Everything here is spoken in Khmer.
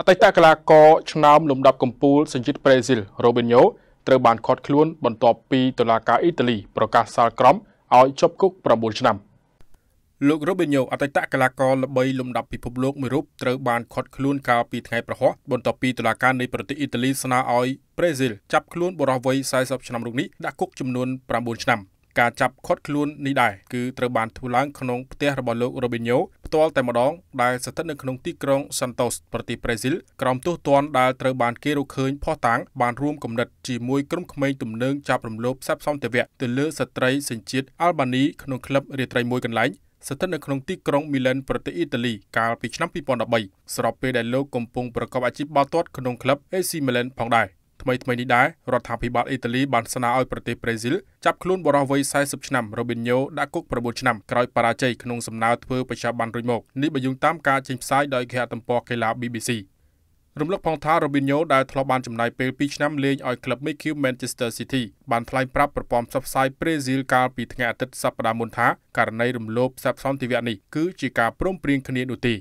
អតីតកីឡាករឆ្នើមលំដាប់កំពូលសញ្ជាតិប្រេស៊ីលរ៉ូប៊ីញ៉ូត្រូវបានឃាត់ខ្លួនបន្ទាប់ពីតុលាការអ៊ីតាលី ប្រកាសសាលក្រមឲ្យជាប់គុក9ឆ្នាំលោករ៉ូប៊ីញ៉ូអតីតកីឡាករល្បីលំដាប់ពិភពលោកមួយរូបត្រូវបានឃាត់ខ្លួនកាលពីថ្ងៃប្រហ័សបន្ទាប់ពីតុលាការនៃប្រទេសអ៊ីតាលីស្នើឲ្យប្រេស៊ីលចាប់ខ្លួនបុរសវ័យ40ឆ្នាំរូបនេះដាក់គុកចំនួន9ឆ្នាំការចាប់ឃាត់ខ្លួននេះដែរគឺត្រូវបានធ្វើឡើងក្នុងផ្ទះរបស់លោករ៉ូប៊ីញ៉ូផ្ទាល់តែម្ដងដែលស្ថិតនៅក្នុងទីក្រុងសាន់តូសប្រទេសប្រេស៊ីលក្រោមទោសទណ្ឌដែលត្រូវបានគេរកឃើញផុសតាំងបានរួមគំនិតជាមួយក្រុមក្មេងទំនើងចាប់រំលោភសັບសំតិវៈទៅលើស្ត្រីសញ្ជាតិអាល់បានីក្នុងក្លឹបរាត្រីមួយកន្លែងស្ថិតនៅក្នុងទីក្រុងមីឡានប្រទេសអ៊ីតាលីកាលពីឆ្នាំ2013ស្របពេលដែលលោកកំពុងប្រកបអាជីពបាល់ទាត់ក្នុងក្លឹប AC Milan ផងដែរថ្មីថ្មីនេះដែររដ្ឋាភិបាលអ៊ីតាលីបានស្នើឲ្យប្រទេសប្រេស៊ីលចាប់ខ្លួនបរិសុទ្ធវ័យ40ឆ្នាំរ៉ូប៊ីញ៉ូដាក់គុក9ឆ្នាំក្រោយបរាជ័យក្នុងសំណើធ្វើប្រជាបានរួចមកនេះបើយោងតាមការចេញផ្សាយដោយគេហទំព័រកីឡា BBC រំលឹកផងថារ៉ូប៊ីញ៉ូដែលធ្លាប់បានចំណាយពេល2ឆ្នាំលេងឲ្យក្លឹប MQ Manchester City បានថ្លែងប្រាប់ប្រព័ន្ធផ្សព្វផ្សាយប្រេស៊ីលកាលពីថ្ងៃអាទិត្យសប្តាហ៍មុនថា ករណីរំលោភស័ព្ទសន្តិវៈនេះគឺជាការព្រមព្រៀងគ្នានោះទេ។